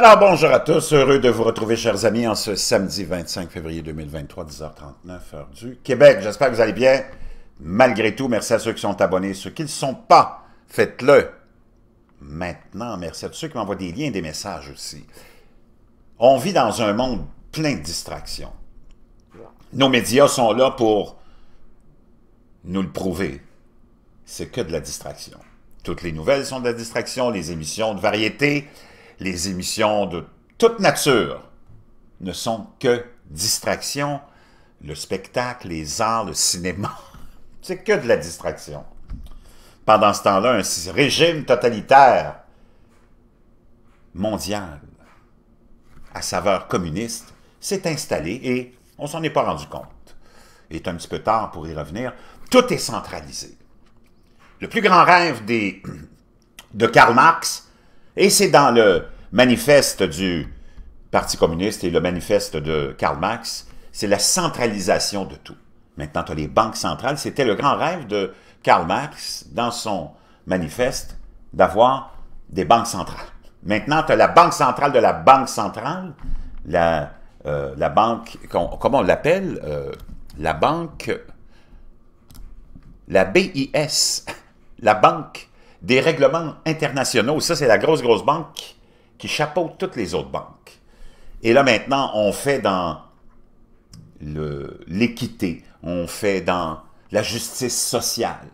Alors bonjour à tous, heureux de vous retrouver chers amis en ce samedi 25 février 2023, 10h39 heure du Québec. J'espère que vous allez bien. Malgré tout, merci à ceux qui sont abonnés, ceux qui ne le sont pas, faites-le maintenant. Merci à tous ceux qui m'envoient des liens, des messages aussi. On vit dans un monde plein de distractions. Nos médias sont là pour nous le prouver. C'est que de la distraction. Toutes les nouvelles sont de la distraction, les émissions de variété, les émissions de toute nature ne sont que distractions. Le spectacle, les arts, le cinéma, c'est que de la distraction. Pendant ce temps-là, un régime totalitaire mondial à saveur communiste s'est installé et on s'en est pas rendu compte. Il est un petit peu tard pour y revenir. Tout est centralisé. Le plus grand rêve de Karl Marx, et c'est dans le manifeste du Parti communiste et le manifeste de Karl Marx, c'est la centralisation de tout. Maintenant, tu as les banques centrales. C'était le grand rêve de Karl Marx dans son manifeste d'avoir des banques centrales. Maintenant, tu as la banque centrale de la banque centrale, la, euh, banque, comment on l'appelle euh, La banque, la BIS, la banque des règlements internationaux. Ça, c'est la grosse, grosse banque qui chapeaute toutes les autres banques. Et là, maintenant, on fait dans l'équité, on fait dans la justice sociale,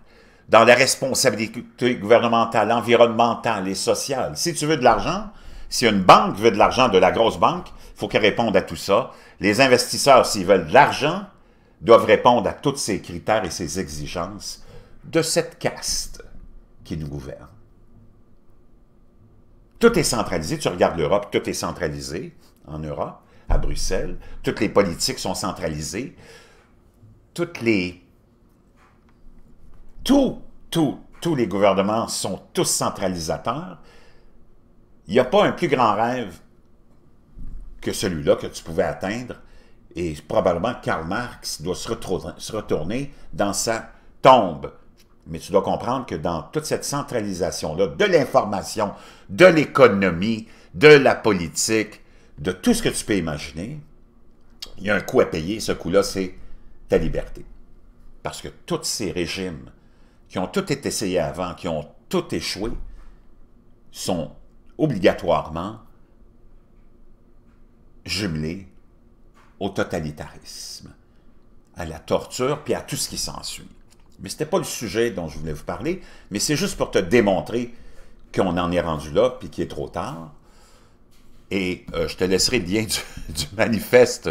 dans la responsabilité gouvernementale, environnementale et sociale. Si tu veux de l'argent, si une banque veut de l'argent de la grosse banque, il faut qu'elle réponde à tout ça. Les investisseurs, s'ils veulent de l'argent, doivent répondre à tous ces critères et ces exigences de cette caste qui nous gouvernent. Tout est centralisé. Tu regardes l'Europe, tout est centralisé en Europe, à Bruxelles. Toutes les politiques sont centralisées. Toutes les... Tout, tous les gouvernements sont tous centralisateurs. Il n'y a pas un plus grand rêve que celui-là que tu pouvais atteindre. Et probablement Karl Marx doit se retourner dans sa tombe mais tu dois comprendre que dans toute cette centralisation-là, de l'information, de l'économie, de la politique, de tout ce que tu peux imaginer, il y a un coût à payer. Ce coût-là, c'est ta liberté. Parce que tous ces régimes qui ont tout été essayés avant, qui ont tout échoué, sont obligatoirement jumelés au totalitarisme, à la torture, puis à tout ce qui s'ensuit. Mais ce n'était pas le sujet dont je voulais vous parler, mais c'est juste pour te démontrer qu'on en est rendu là, puis qu'il est trop tard. Et euh, je te laisserai le lien du, manifeste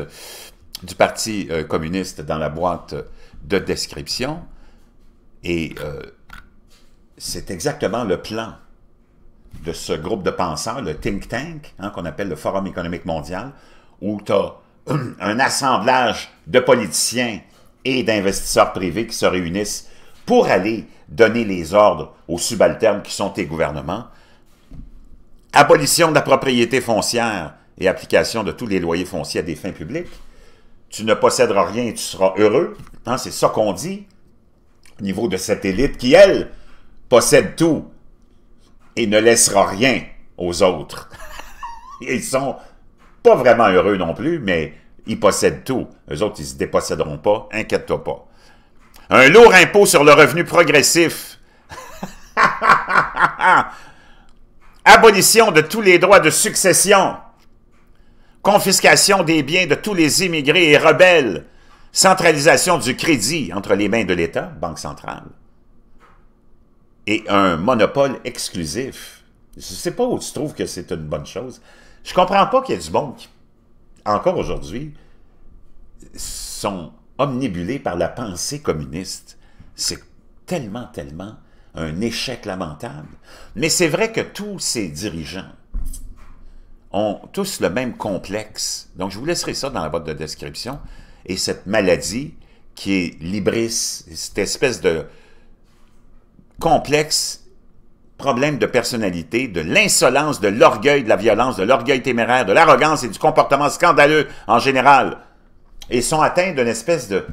du Parti euh, communiste dans la boîte de description. Et euh, c'est exactement le plan de ce groupe de penseurs, le think tank, hein, qu'on appelle le Forum économique mondial, où tu as hum, un assemblage de politiciens et d'investisseurs privés qui se réunissent pour aller donner les ordres aux subalternes qui sont tes gouvernements. Abolition de la propriété foncière et application de tous les loyers fonciers à des fins publiques. Tu ne possèderas rien et tu seras heureux. Hein, c'est ça qu'on dit au niveau de cette élite qui, elle, possède tout et ne laissera rien aux autres. Ils sont pas vraiment heureux non plus, mais ils possèdent tout. Eux autres, ils ne se déposséderont pas. Inquiète-toi pas. Un lourd impôt sur le revenu progressif. Abolition de tous les droits de succession. Confiscation des biens de tous les immigrés et rebelles. Centralisation du crédit entre les mains de l'État, Banque centrale. Et un monopole exclusif. Je ne sais pas où tu trouves que c'est une bonne chose. Je ne comprends pas qu'il y ait du bon qui encore aujourd'hui, sont omnibulés par la pensée communiste. C'est tellement, tellement un échec lamentable. Mais c'est vrai que tous ces dirigeants ont tous le même complexe. Donc, je vous laisserai ça dans la boîte de description. Et cette maladie qui est libris, cette espèce de complexe problèmes de personnalité, de l'insolence, de l'orgueil, de la violence, de l'orgueil téméraire, de l'arrogance et du comportement scandaleux en général. Et sont atteints d'une espèce de,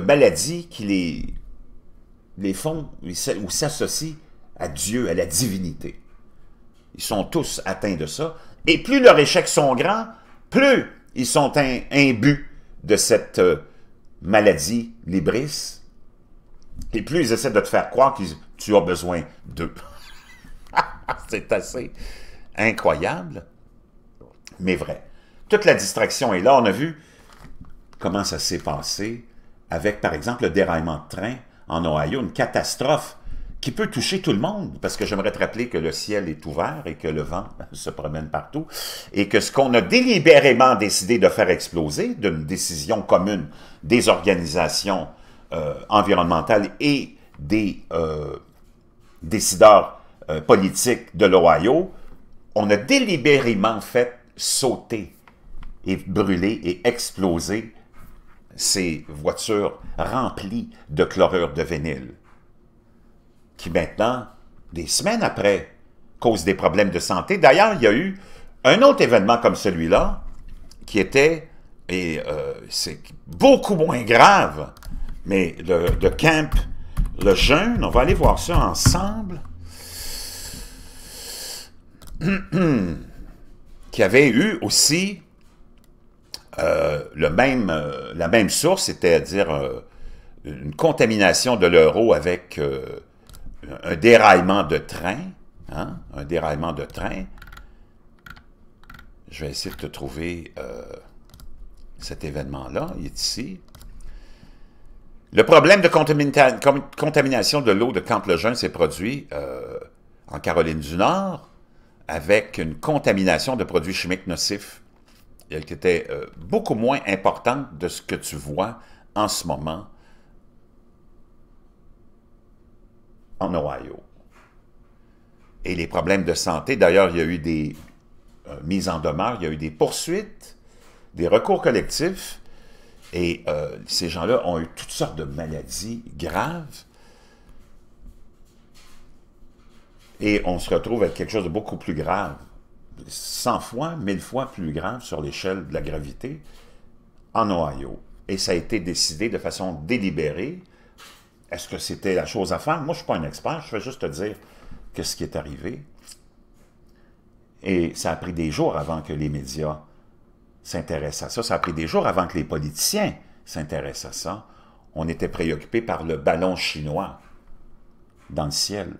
maladie qui les, les font ou s'associent à Dieu, à la divinité. Ils sont tous atteints de ça. Et plus leurs échecs sont grands, plus ils sont imbus de cette euh, maladie libris et plus ils essaient de te faire croire que tu as besoin d'eux. c'est assez incroyable, mais vrai. Toute la distraction est là. On a vu comment ça s'est passé avec, par exemple, le déraillement de train en Ohio, une catastrophe qui peut toucher tout le monde, parce que j'aimerais te rappeler que le ciel est ouvert et que le vent se promène partout, et que ce qu'on a délibérément décidé de faire exploser, d'une décision commune des organisations euh, environnemental et des euh, décideurs euh, politiques de l'Ohio, on a délibérément fait sauter et brûler et exploser ces voitures remplies de chlorure de vinyle, qui maintenant, des semaines après, causent des problèmes de santé. D'ailleurs, il y a eu un autre événement comme celui-là, qui était, et c'est beaucoup moins grave, mais le, camp, le jeûne, on va aller voir ça ensemble. qui avait eu aussi euh, le même, euh, la même source, c'est-à-dire euh, une contamination de l'euro avec un déraillement de train. Hein, un déraillement de train. Je vais essayer de te trouver cet événement-là. Il est ici. Le problème de contamination de l'eau de Camp Lejeune s'est produit euh, en Caroline du Nord avec une contamination de produits chimiques nocifs qui était euh, beaucoup moins importante de ce que tu vois en ce moment en Ohio. Et les problèmes de santé, d'ailleurs, il y a eu des euh, mises en demeure, il y a eu des poursuites, des recours collectifs et euh, ces gens-là ont eu toutes sortes de maladies graves. Et on se retrouve avec quelque chose de beaucoup plus grave, 100 fois, 1000 fois plus grave sur l'échelle de la gravité, en Ohio. Et ça a été décidé de façon délibérée. Est-ce que c'était la chose à faire? Moi, je ne suis pas un expert, je vais juste te dire que ce qui est arrivé, et ça a pris des jours avant que les médias s'intéressent à ça. Ça a pris des jours avant que les politiciens s'intéressent à ça. On était préoccupé par le ballon chinois dans le ciel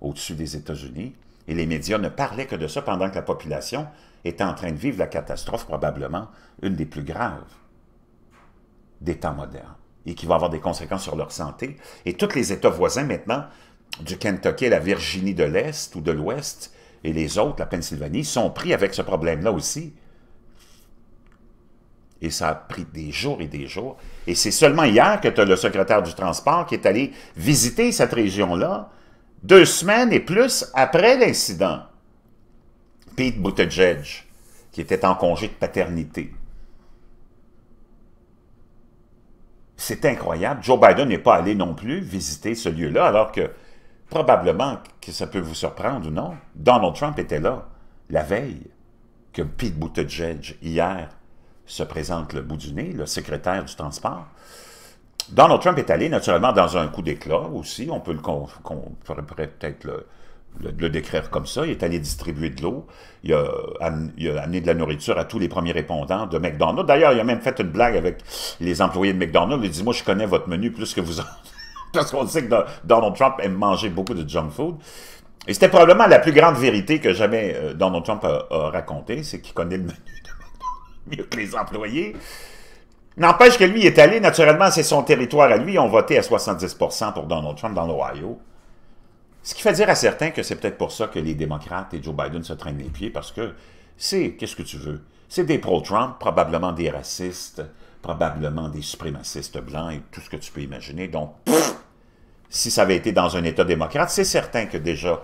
au-dessus des États-Unis. Et les médias ne parlaient que de ça pendant que la population était en train de vivre la catastrophe, probablement une des plus graves des temps modernes, et qui va avoir des conséquences sur leur santé. Et tous les États voisins maintenant, du Kentucky à la Virginie de l'Est ou de l'Ouest, et les autres, la Pennsylvanie, sont pris avec ce problème-là aussi. Et ça a pris des jours et des jours. Et c'est seulement hier que tu as le secrétaire du transport qui est allé visiter cette région-là, deux semaines et plus après l'incident. Pete Buttigieg, qui était en congé de paternité. C'est incroyable. Joe Biden n'est pas allé non plus visiter ce lieu-là, alors que probablement que ça peut vous surprendre ou non, Donald Trump était là la veille que Pete Buttigieg, hier, se présente le bout du nez, le secrétaire du transport. Donald Trump est allé naturellement dans un coup d'éclat aussi, on peut le pourrait peut-être le, décrire comme ça. Il est allé distribuer de l'eau, il, a, amené de la nourriture à tous les premiers répondants de McDonald's. D'ailleurs, il a même fait une blague avec les employés de McDonald's. Il dit Moi, je connais votre menu plus que vous autres. Parce qu'on sait que Donald Trump aime manger beaucoup de junk food. Et c'était probablement la plus grande vérité que jamais euh, Donald Trump a, a racontée, c'est qu'il connaît le menu mieux que les employés. N'empêche que lui est allé, naturellement, c'est son territoire à lui. Ils ont voté à 70 pour Donald Trump dans l'Ohio. Ce qui fait dire à certains que c'est peut-être pour ça que les démocrates et Joe Biden se traînent les pieds, parce que c'est, qu'est-ce que tu veux? C'est des pro-Trump, probablement des racistes, probablement des suprémacistes blancs et tout ce que tu peux imaginer. Donc, si ça avait été dans un État démocrate, c'est certain que déjà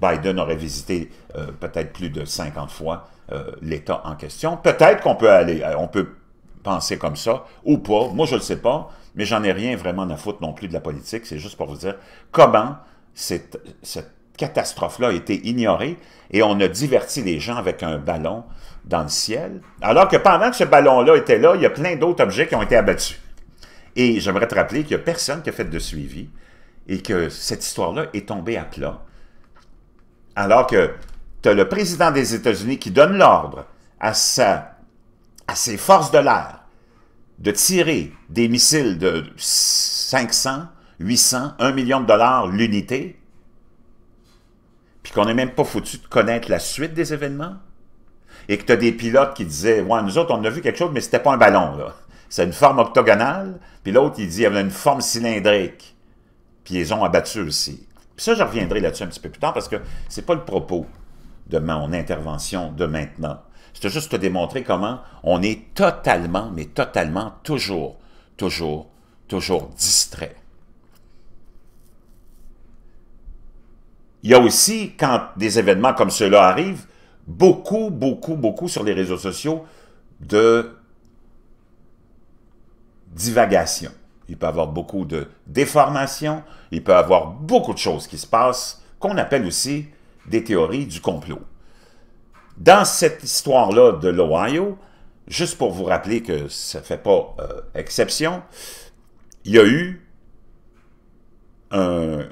Biden aurait visité euh, peut-être plus de 50 fois euh, l'État en question. Peut-être qu'on peut aller, euh, on peut penser comme ça ou pas. Moi, je ne le sais pas, mais j'en ai rien vraiment à foutre non plus de la politique. C'est juste pour vous dire comment cette, cette catastrophe-là a été ignorée et on a diverti les gens avec un ballon dans le ciel, alors que pendant que ce ballon-là était là, il y a plein d'autres objets qui ont été abattus. Et j'aimerais te rappeler qu'il n'y a personne qui a fait de suivi et que cette histoire-là est tombée à plat. Alors que tu as le président des États-Unis qui donne l'ordre à, ses forces de l'air de tirer des missiles de 500, 800, 1 million de dollars l'unité, puis qu'on n'est même pas foutu de connaître la suite des événements, et que tu as des pilotes qui disaient Ouais, nous autres, on a vu quelque chose, mais c'était pas un ballon, C'est une forme octogonale, puis l'autre, il dit Il y avait une forme cylindrique, puis ils ont abattu aussi. Puis ça, je reviendrai là-dessus un petit peu plus tard parce que c'est pas le propos de mon intervention de maintenant. C'était juste te démontrer comment on est totalement, mais totalement, toujours, toujours, toujours distrait. Il y a aussi, quand des événements comme ceux-là arrivent, beaucoup, beaucoup, beaucoup sur les réseaux sociaux de divagation il peut avoir beaucoup de déformations, il peut avoir beaucoup de choses qui se passent, qu'on appelle aussi des théories du complot. Dans cette histoire-là de l'Ohio, juste pour vous rappeler que ça ne fait pas euh, exception, il y a eu un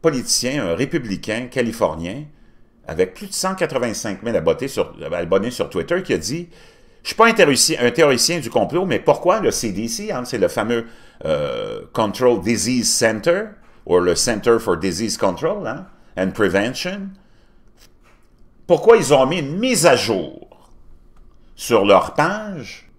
politicien, un républicain californien, avec plus de 185 000 abonnés sur Twitter, qui a dit je ne suis pas un théoricien, du complot, mais pourquoi le CDC, hein, c'est le fameux euh, Control Disease Center, ou le Center for Disease Control hein, and Prevention, pourquoi ils ont mis une mise à jour sur leur page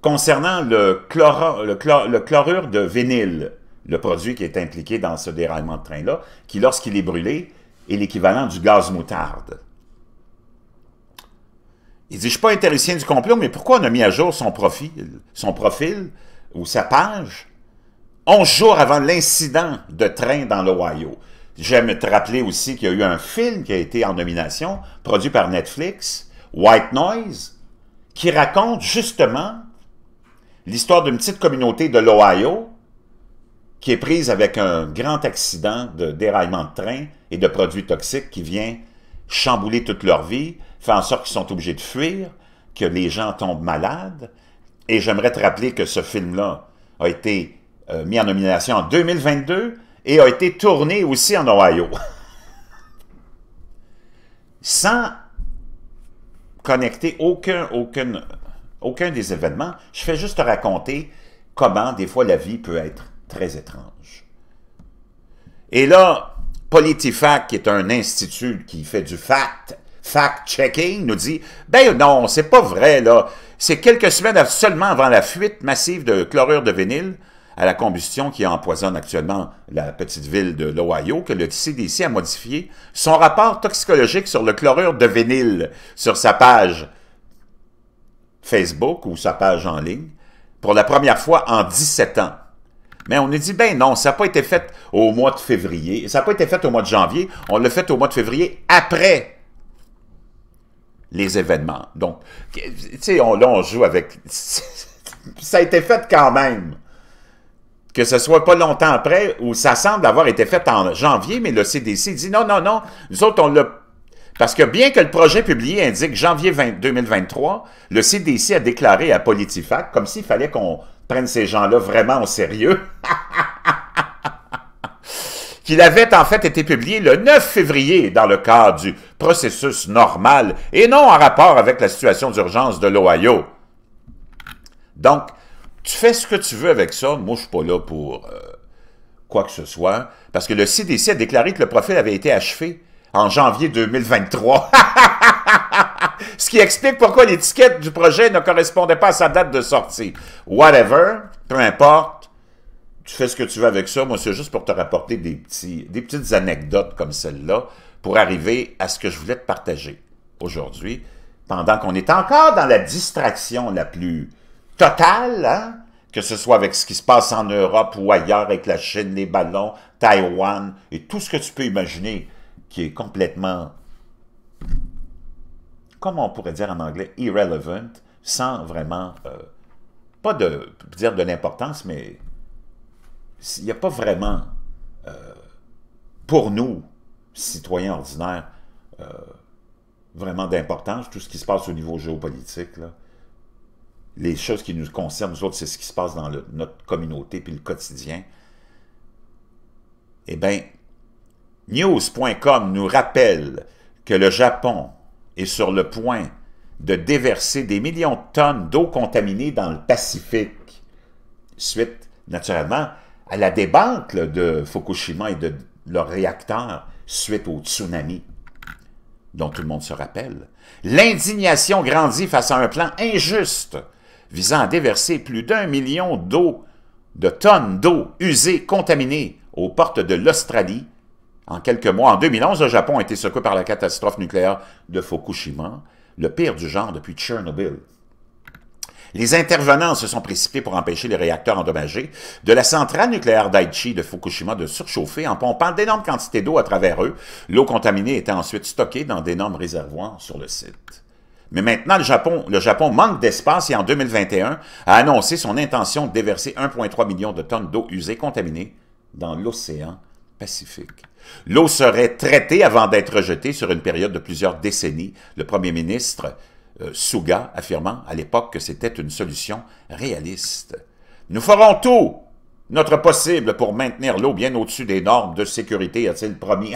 concernant le, le chlorure de vinyle, le produit qui est impliqué dans ce déraillement de train-là, qui, lorsqu'il est brûlé, est l'équivalent du gaz moutarde. Il dit, je suis pas intéressé du complot, mais pourquoi on a mis à jour son profil, son profil ou sa page 11 jours avant l'incident de train dans l'Ohio? J'aime te rappeler aussi qu'il y a eu un film qui a été en nomination, produit par Netflix, White Noise, qui raconte justement l'histoire d'une petite communauté de l'Ohio qui est prise avec un grand accident de déraillement de train et de produits toxiques qui vient chambouler toute leur vie, fait en sorte qu'ils sont obligés de fuir, que les gens tombent malades. Et j'aimerais te rappeler que ce film-là a été euh, mis en nomination en 2022 et a été tourné aussi en Ohio. Sans connecter aucun, aucun, aucun des événements, je fais juste raconter comment des fois la vie peut être très étrange. Et là, PolitiFact, qui est un institut qui fait du fact, fact-checking, nous dit « Ben non, c'est pas vrai, là. C'est quelques semaines seulement avant la fuite massive de chlorure de vinyle à la combustion qui empoisonne actuellement la petite ville de l'Ohio que le CDC a modifié son rapport toxicologique sur le chlorure de vinyle sur sa page Facebook ou sa page en ligne pour la première fois en 17 ans. Mais on nous dit, ben non, ça n'a pas été fait au mois de février. Ça n'a pas été fait au mois de janvier. On l'a fait au mois de février après les événements. Donc, tu sais, on, là, on joue avec... ça a été fait quand même. Que ce soit pas longtemps après, ou ça semble avoir été fait en janvier, mais le CDC dit non, non, non, nous autres, on l'a parce que bien que le projet publié indique janvier 2023, le CDC a déclaré à PolitiFact, comme s'il fallait qu'on prennent ces gens-là vraiment au sérieux. qu'il avait en fait été publié le 9 février dans le cadre du processus normal et non en rapport avec la situation d'urgence de l'Ohio. Donc, tu fais ce que tu veux avec ça. Moi, je suis pas là pour euh, quoi que ce soit, parce que le CDC a déclaré que le profil avait été achevé en janvier 2023. ce qui explique pourquoi l'étiquette du projet ne correspondait pas à sa date de sortie. Whatever, peu importe, tu fais ce que tu veux avec ça. Moi, c'est juste pour te rapporter des, petits, des petites anecdotes comme celle-là pour arriver à ce que je voulais te partager aujourd'hui, pendant qu'on est encore dans la distraction la plus totale, hein? que ce soit avec ce qui se passe en Europe ou ailleurs, avec la Chine, les ballons, Taïwan, et tout ce que tu peux imaginer qui est complètement comme on pourrait dire en anglais, irrelevant, sans vraiment, euh, pas de dire de l'importance, mais il n'y a pas vraiment, euh, pour nous, citoyens ordinaires, euh, vraiment d'importance, tout ce qui se passe au niveau géopolitique. Les choses qui nous concernent, nous autres, c'est ce qui se passe dans notre communauté puis le quotidien. Eh bien, news.com nous rappelle que le Japon est sur le point de déverser des millions de tonnes d'eau contaminée dans le Pacifique, suite, naturellement, à la débâcle de Fukushima et de leurs réacteurs suite au tsunami, dont tout le monde se rappelle. L'indignation grandit face à un plan injuste visant à déverser plus d'un million d'eau, de tonnes d'eau usée, contaminée, aux portes de l'Australie, en quelques mois. En 2011, le Japon a été secoué par la catastrophe nucléaire de Fukushima, le pire du genre depuis Tchernobyl. Les intervenants se sont précipités pour empêcher les réacteurs endommagés de la centrale nucléaire d'Aichi de Fukushima de surchauffer en pompant d'énormes quantités d'eau à travers eux, l'eau contaminée était ensuite stockée dans d'énormes réservoirs sur le site. Mais maintenant, le Japon, le Japon manque d'espace et en 2021 a annoncé son intention de déverser 1,3 million de tonnes d'eau usée contaminée dans l'océan L'eau serait traitée avant d'être rejetée sur une période de plusieurs décennies, le premier ministre euh, Suga affirmant à l'époque que c'était une solution réaliste. Nous ferons tout notre possible pour maintenir l'eau bien au-dessus des normes de sécurité, a-t-il promis.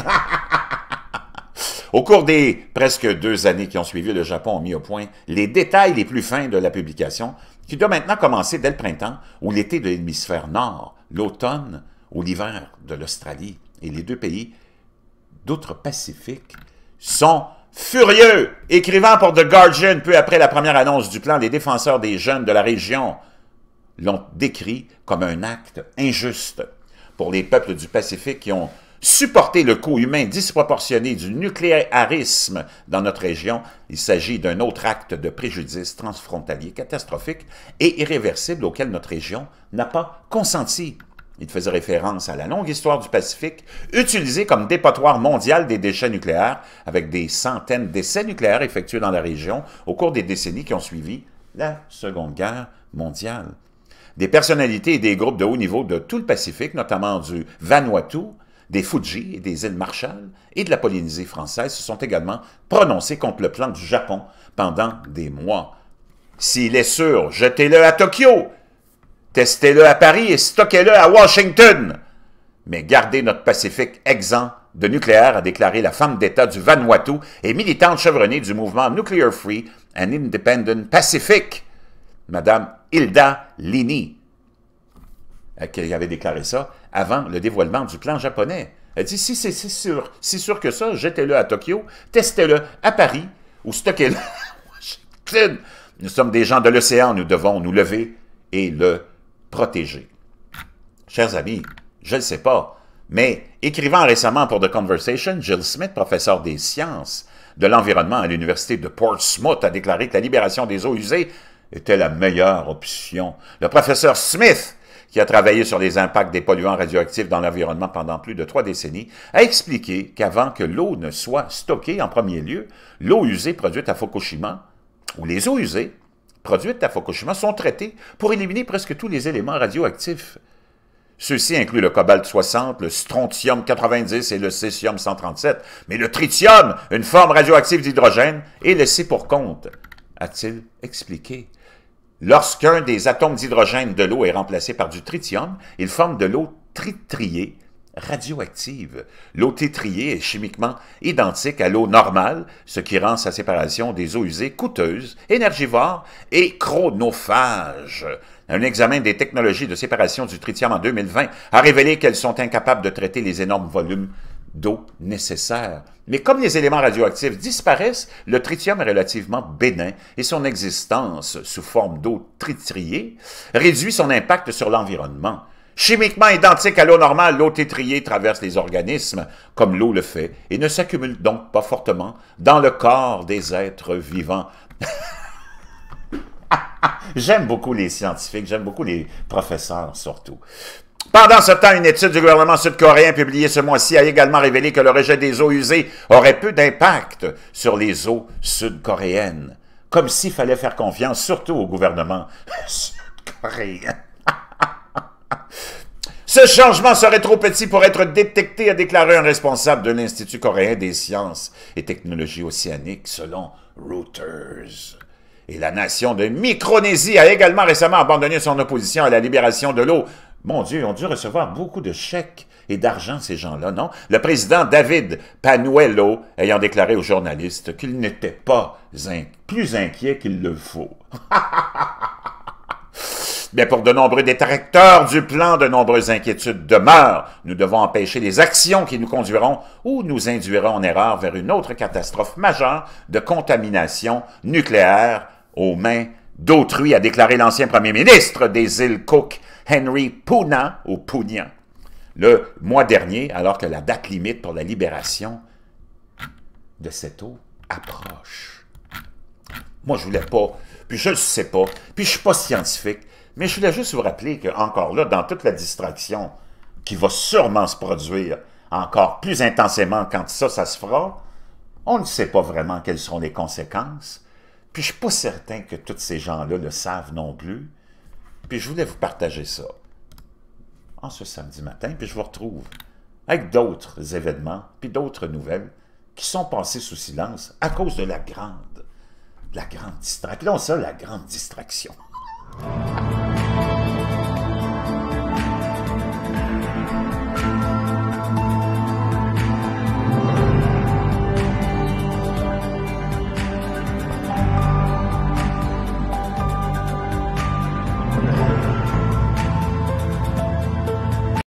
au cours des presque deux années qui ont suivi, le Japon a mis au point les détails les plus fins de la publication, qui doit maintenant commencer dès le printemps ou l'été de l'hémisphère nord, l'automne l'hiver de l'Australie et les deux pays d'outre-Pacifique sont furieux, écrivant pour The Guardian peu après la première annonce du plan, les défenseurs des jeunes de la région l'ont décrit comme un acte injuste pour les peuples du Pacifique qui ont supporté le coût humain disproportionné du nucléarisme dans notre région. Il s'agit d'un autre acte de préjudice transfrontalier catastrophique et irréversible auquel notre région n'a pas consenti il faisait référence à la longue histoire du Pacifique, utilisé comme dépotoir mondial des déchets nucléaires, avec des centaines d'essais nucléaires effectués dans la région au cours des décennies qui ont suivi la Seconde Guerre mondiale. Des personnalités et des groupes de haut niveau de tout le Pacifique, notamment du Vanuatu, des Fuji et des îles Marshall et de la Polynésie française se sont également prononcés contre le plan du Japon pendant des mois. S'il est sûr, jetez-le à Tokyo, Testez-le à Paris et stockez-le à Washington. Mais gardez notre Pacifique exempt de nucléaire, a déclaré la femme d'État du Vanuatu et militante chevronnée du mouvement Nuclear Free and Independent Pacific, Madame Hilda Lini, qui avait déclaré ça avant le dévoilement du plan japonais. Elle dit, si c'est si sûr, si sûr que ça, jetez-le à Tokyo, testez-le à Paris ou stockez-le à Washington. Nous sommes des gens de l'océan, nous devons nous lever et le Chers amis, je ne sais pas, mais écrivant récemment pour The Conversation, Jill Smith, professeur des sciences de l'environnement à l'université de Portsmouth, a déclaré que la libération des eaux usées était la meilleure option. Le professeur Smith, qui a travaillé sur les impacts des polluants radioactifs dans l'environnement pendant plus de trois décennies, a expliqué qu'avant que l'eau ne soit stockée en premier lieu, l'eau usée produite à Fukushima, ou les eaux usées produites à Fukushima sont traitées pour éliminer presque tous les éléments radioactifs. Ceux-ci incluent le cobalt-60, le strontium-90 et le césium-137, mais le tritium, une forme radioactive d'hydrogène, est laissé pour compte, a-t-il expliqué. Lorsqu'un des atomes d'hydrogène de l'eau est remplacé par du tritium, il forme de l'eau tritriée, radioactive. L'eau tétriée est chimiquement identique à l'eau normale, ce qui rend sa séparation des eaux usées coûteuse, énergivore et chronophage. Un examen des technologies de séparation du tritium en 2020 a révélé qu'elles sont incapables de traiter les énormes volumes d'eau nécessaires. Mais comme les éléments radioactifs disparaissent, le tritium est relativement bénin et son existence sous forme d'eau tritriée réduit son impact sur l'environnement. Chimiquement identique à l'eau normale, l'eau tétriée traverse les organismes, comme l'eau le fait, et ne s'accumule donc pas fortement dans le corps des êtres vivants. j'aime beaucoup les scientifiques, j'aime beaucoup les professeurs surtout. Pendant ce temps, une étude du gouvernement sud-coréen publiée ce mois-ci a également révélé que le rejet des eaux usées aurait peu d'impact sur les eaux sud-coréennes. Comme s'il fallait faire confiance surtout au gouvernement sud-coréen. Ce changement serait trop petit pour être détecté, a déclaré un responsable de l'Institut coréen des sciences et technologies océaniques, selon Reuters. Et la nation de Micronésie a également récemment abandonné son opposition à la libération de l'eau. Mon Dieu, ils ont dû recevoir beaucoup de chèques et d'argent, ces gens-là, non? Le président David Panuelo ayant déclaré aux journalistes qu'il n'était pas plus inquiet qu'il le faut. mais pour de nombreux détracteurs du plan, de nombreuses inquiétudes demeurent. Nous devons empêcher les actions qui nous conduiront ou nous induiront en erreur vers une autre catastrophe majeure de contamination nucléaire aux mains d'autrui, a déclaré l'ancien premier ministre des îles Cook, Henry Puna, au Pugna, le mois dernier, alors que la date limite pour la libération de cette eau approche. Moi, je voulais pas, puis je ne sais pas, puis je suis pas scientifique, mais je voulais juste vous rappeler qu'encore là, dans toute la distraction qui va sûrement se produire encore plus intensément quand ça, ça se fera, on ne sait pas vraiment quelles seront les conséquences. Puis je ne suis pas certain que tous ces gens-là le savent non plus. Puis je voulais vous partager ça en ce samedi matin. Puis je vous retrouve avec d'autres événements, puis d'autres nouvelles qui sont passées sous silence à cause de la grande, la grande distraction. Appelons ça la grande distraction.